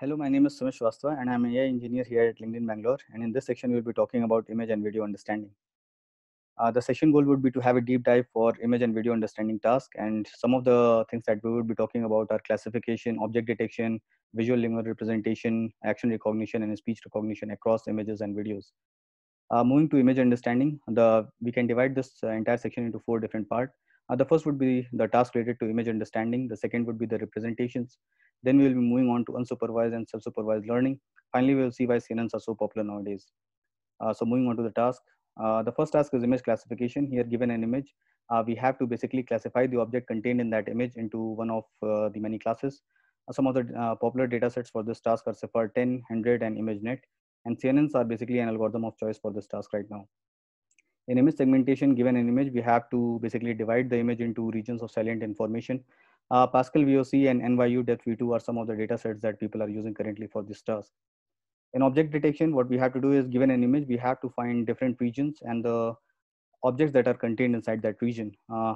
Hello, my name is Sumesh Vastava and I'm an AI engineer here at LinkedIn Bangalore. And in this section, we'll be talking about image and video understanding. Uh, the session goal would be to have a deep dive for image and video understanding task. And some of the things that we would be talking about are classification, object detection, visual linear representation, action recognition, and speech recognition across images and videos. Uh, moving to image understanding, the, we can divide this uh, entire section into four different parts. Uh, the first would be the task related to image understanding. The second would be the representations. Then we will be moving on to unsupervised and sub-supervised learning. Finally, we will see why CNNs are so popular nowadays. Uh, so moving on to the task. Uh, the first task is image classification. Here, given an image, uh, we have to basically classify the object contained in that image into one of uh, the many classes. Uh, some of the popular data sets for this task are CIFAR-10, 10, 100, and ImageNet. And CNNs are basically an algorithm of choice for this task right now in image segmentation given an image we have to basically divide the image into regions of salient information uh, pascal voc and nyu depth v2 are some of the data sets that people are using currently for this task in object detection what we have to do is given an image we have to find different regions and the objects that are contained inside that region uh,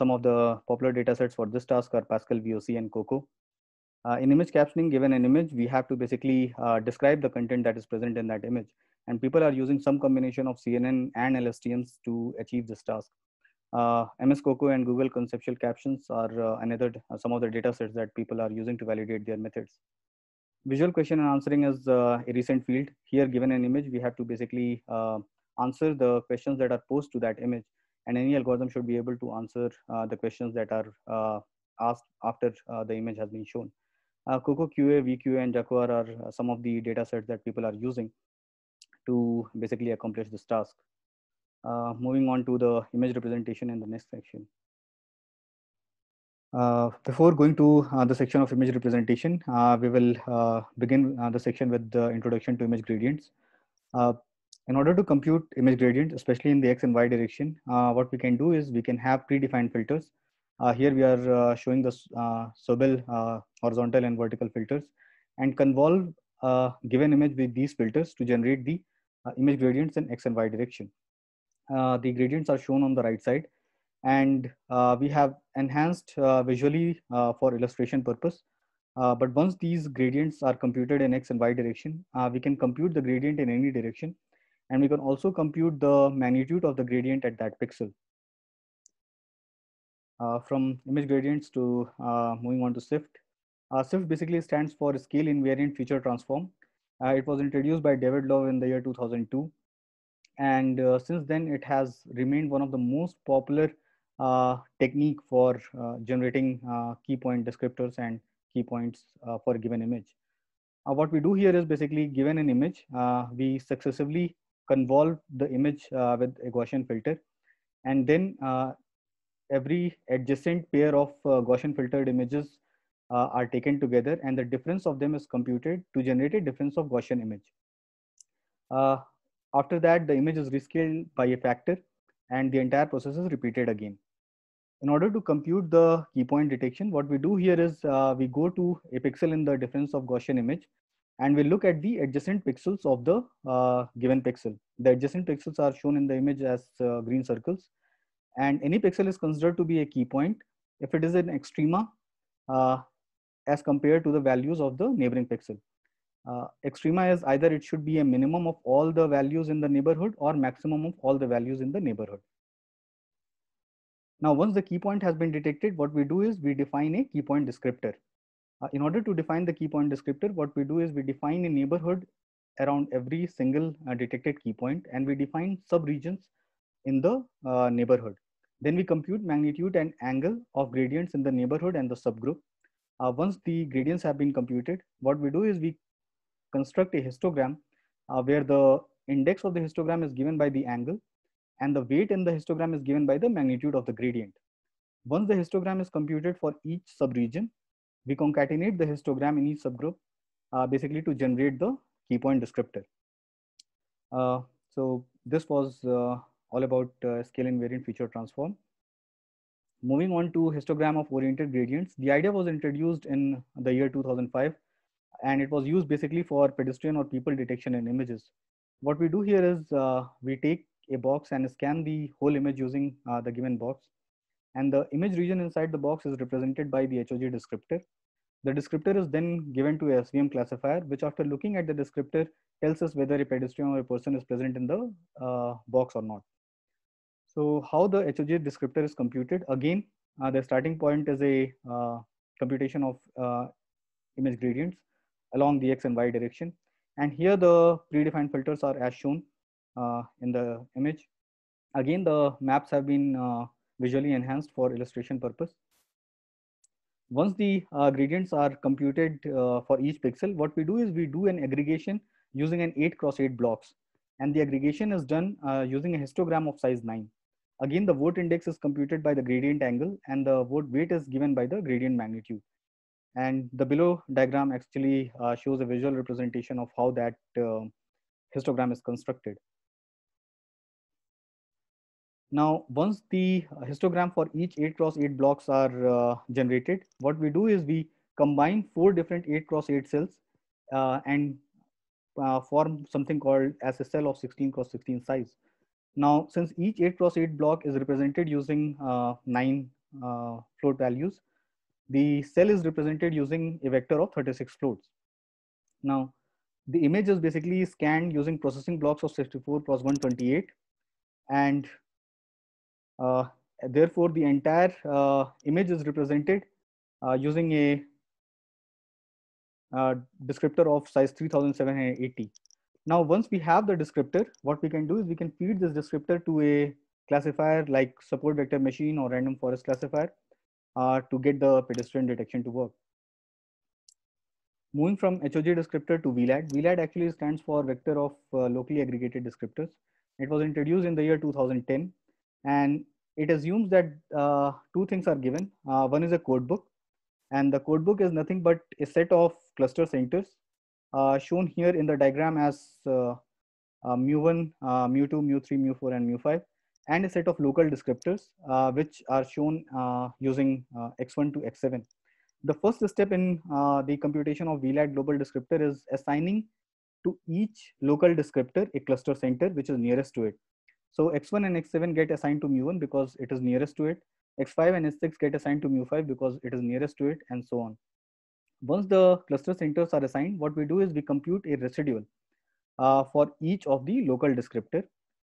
some of the popular data sets for this task are pascal voc and coco uh, in image captioning given an image we have to basically uh, describe the content that is present in that image and people are using some combination of CNN and LSTMs to achieve this task. Uh, MS COCO and Google conceptual captions are uh, another uh, some of the data sets that people are using to validate their methods. Visual question and answering is uh, a recent field. Here, given an image, we have to basically uh, answer the questions that are posed to that image, and any algorithm should be able to answer uh, the questions that are asked after the image has been shown. Uh, QA, VQA, and Jaguar are some of the data sets that people are using to basically accomplish this task. Uh, moving on to the image representation in the next section. Uh, before going to uh, the section of image representation, uh, we will uh, begin uh, the section with the introduction to image gradients. in order to compute image gradients, especially in the x and y direction, what we can do is we can have predefined filters. here we are showing the Sobel horizontal and vertical filters and convolve a given image with these filters to generate the uh, image gradients in x and y direction. Uh, the gradients are shown on the right side and uh, we have enhanced visually for illustration purpose. but once these gradients are computed in x and y direction, we can compute the gradient in any direction and we can also compute the magnitude of the gradient at that pixel. Uh, from image gradients to uh, moving on to SIFT. Uh, SIFT basically stands for scale invariant feature transform. Uh, it was introduced by David Love in the year 2002. And uh, since then, it has remained one of the most popular uh, technique for uh, generating uh, key point descriptors and key points uh, for a given image. what we do here is basically given an image, we successively convolve the image with a Gaussian filter. And then every adjacent pair of Gaussian filtered images uh, are taken together and the difference of them is computed to generate a difference of Gaussian image. Uh, after that, the image is rescaled by a factor and the entire process is repeated again. In order to compute the key point detection, what we do here is uh, we go to a pixel in the difference of Gaussian image and we look at the adjacent pixels of the uh, given pixel. The adjacent pixels are shown in the image as uh, green circles and any pixel is considered to be a key point. If it is an extrema, uh, as compared to the values of the neighboring pixel. Uh, extrema is either it should be a minimum of all the values in the neighborhood or maximum of all the values in the neighborhood. Now, once the key point has been detected, what we do is we define a key point descriptor. Uh, in order to define the key point descriptor, what we do is we define a neighborhood around every single uh, detected key point and we define subregions in the uh, neighborhood. Then we compute magnitude and angle of gradients in the neighborhood and the subgroup. Uh, once the gradients have been computed, what we do is we construct a histogram uh, where the index of the histogram is given by the angle and the weight in the histogram is given by the magnitude of the gradient. Once the histogram is computed for each subregion, we concatenate the histogram in each subgroup uh, basically to generate the key point descriptor. Uh, so this was uh, all about uh, scale invariant feature transform. Moving on to histogram of oriented gradients, the idea was introduced in the year 2005 and it was used basically for pedestrian or people detection in images. What we do here is uh, we take a box and scan the whole image using uh, the given box. And the image region inside the box is represented by the HOG descriptor. The descriptor is then given to a SVM classifier, which after looking at the descriptor tells us whether a pedestrian or a person is present in the uh, box or not. So how the HOGH descriptor is computed? Again, uh, the starting point is a uh, computation of uh, image gradients along the x and y direction. And here the predefined filters are as shown uh, in the image. Again, the maps have been uh, visually enhanced for illustration purpose. Once the uh, gradients are computed for each pixel, what we do is we do an aggregation using an 8 cross 8 blocks. And the aggregation is done using a histogram of size 9. Again, the vote index is computed by the gradient angle and the vote weight is given by the gradient magnitude. And the below diagram actually uh, shows a visual representation of how that uh, histogram is constructed. Now, once the uh, histogram for each 8 cross 8 blocks are uh, generated, what we do is we combine four different 8 cross 8 cells uh, and uh, form something called as a cell of 16 cross 16 size. Now, since each 8 cross 8 block is represented using uh, 9 uh, float values, the cell is represented using a vector of 36 floats. Now, the image is basically scanned using processing blocks of 64 plus 128 and uh, therefore the entire uh, image is represented uh, using a uh, descriptor of size 3780. Now, once we have the descriptor, what we can do is we can feed this descriptor to a classifier like support vector machine or random forest classifier uh, to get the pedestrian detection to work. Moving from HOG descriptor to VLAD, VLAD actually stands for vector of uh, locally aggregated descriptors. It was introduced in the year 2010 and it assumes that uh, two things are given. Uh, one is a codebook and the codebook is nothing but a set of cluster centers uh, shown here in the diagram as mu1, mu2, mu3, mu4, and mu5, and a set of local descriptors, uh, which are shown uh, using x1 to x7. The first step in the computation of VLAT global descriptor is assigning to each local descriptor a cluster center which is nearest to it. So x1 and x7 get assigned to mu1 because it is nearest to it. x5 and x6 get assigned to mu5 because it is nearest to it and so on once the cluster centers are assigned, what we do is we compute a residual uh, for each of the local descriptor.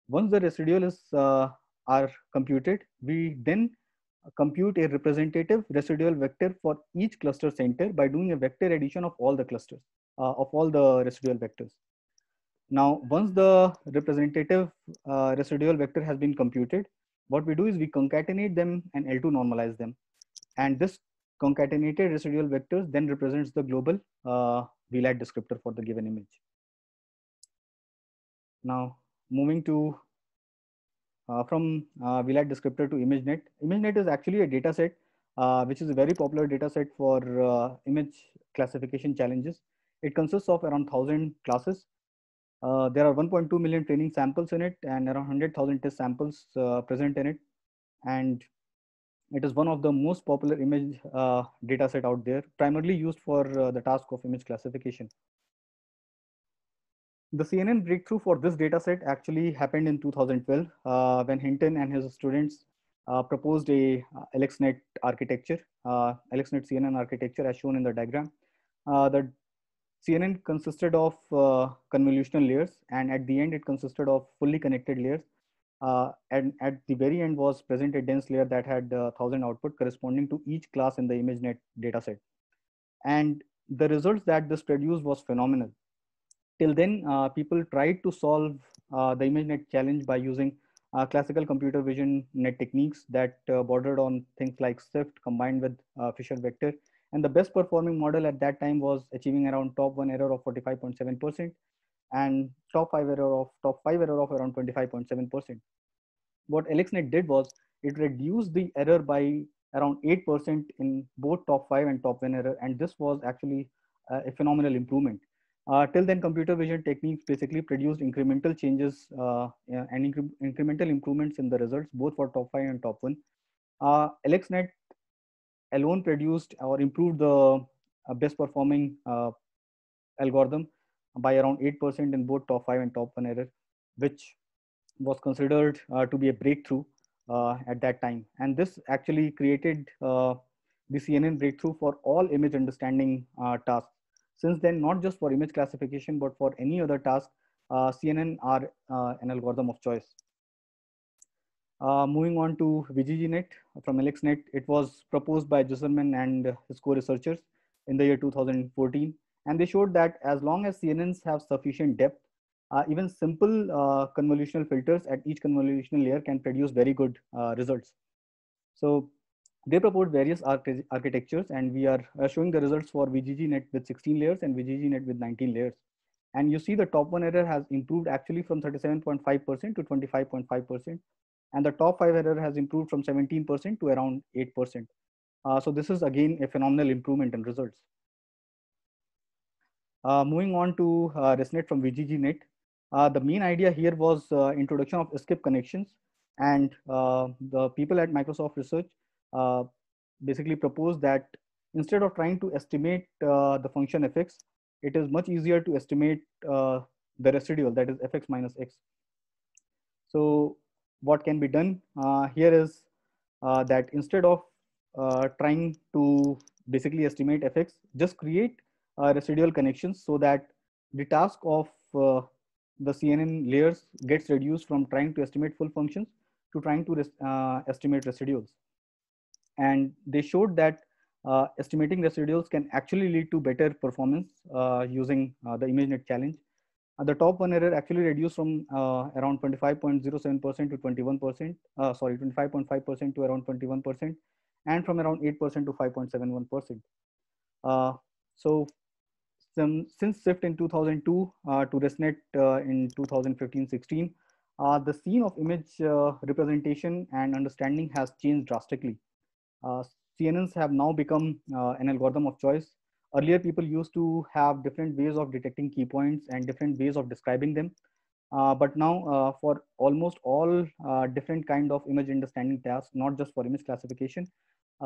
Once the residual is uh, are computed, we then compute a representative residual vector for each cluster center by doing a vector addition of all the clusters, uh, of all the residual vectors. Now, once the representative uh, residual vector has been computed, what we do is we concatenate them and L2 normalize them. And this Concatenated residual vectors then represents the global uh, VLAT descriptor for the given image. Now, moving to uh, from uh, VLAT descriptor to ImageNet. ImageNet is actually a data set, uh, which is a very popular data set for uh, image classification challenges. It consists of around 1,000 classes. Uh, there are 1.2 million training samples in it and around 100,000 test samples uh, present in it. And it is one of the most popular image uh, set out there, primarily used for uh, the task of image classification. The CNN breakthrough for this data set actually happened in 2012 uh, when Hinton and his students uh, proposed a AlexNet uh, architecture, AlexNet uh, CNN architecture as shown in the diagram. Uh, the CNN consisted of convolutional layers and at the end it consisted of fully connected layers uh, and at the very end was present a dense layer that had uh, 1000 output corresponding to each class in the ImageNet dataset. And the results that this produced was phenomenal. Till then, uh, people tried to solve uh, the ImageNet challenge by using uh, classical computer vision net techniques that uh, bordered on things like SIFT combined with Fisher Vector. And the best performing model at that time was achieving around top one error of 45.7% and top five error of top five error of around 25.7%. What AlexNet did was it reduced the error by around 8% in both top five and top one error. And this was actually uh, a phenomenal improvement. Uh, till then, computer vision techniques basically produced incremental changes uh, and incre incremental improvements in the results, both for top five and top one. Uh, AlexNet alone produced or improved the uh, best performing uh, algorithm by around 8% in both top 5 and top 1 error, which was considered uh, to be a breakthrough uh, at that time. And this actually created uh, the CNN breakthrough for all image understanding uh, tasks. Since then, not just for image classification, but for any other task, uh, CNN are uh, an algorithm of choice. moving on to VGGNet from AlexNet, it was proposed by Jusserman and his co-researchers in the year 2014 and they showed that as long as CNNs have sufficient depth, uh, even simple uh, convolutional filters at each convolutional layer can produce very good uh, results. So they proposed various arch architectures and we are uh, showing the results for VGGNet with 16 layers and VGGNet with 19 layers. And you see the top one error has improved actually from 37.5% to 25.5%. And the top five error has improved from 17% to around 8%. Uh, so this is again a phenomenal improvement in results. Uh, moving on to uh, ResNet from VGGNet, uh, the main idea here was introduction of skip connections and the people at Microsoft Research basically proposed that instead of trying to estimate the function fx, it is much easier to estimate the residual that is fx minus x. So what can be done uh, here is uh, that instead of uh, trying to basically estimate fx, just create uh, residual connections so that the task of uh, the CNN layers gets reduced from trying to estimate full functions to trying to res uh, estimate residuals. And they showed that uh, estimating residuals can actually lead to better performance uh, using uh, the ImageNet challenge. the top one error actually reduced from around 25.07% to 21%, sorry, 25.5% to around 21%, and from around 8% to 5.71%. so some, since SWIFT in 2002 uh, to ResNet uh, in 2015-16, uh, the scene of image uh, representation and understanding has changed drastically. Uh, CNNs have now become uh, an algorithm of choice. Earlier, people used to have different ways of detecting key points and different ways of describing them. but now, for almost all different kind of image understanding tasks, not just for image classification,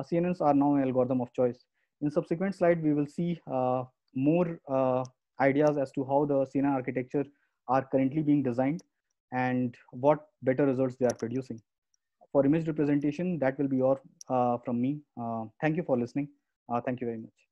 CNNs are now an algorithm of choice. In subsequent slide, we will see uh, more uh, ideas as to how the CNN architecture are currently being designed and what better results they are producing. For image representation, that will be all uh, from me. Uh, thank you for listening. Uh, thank you very much.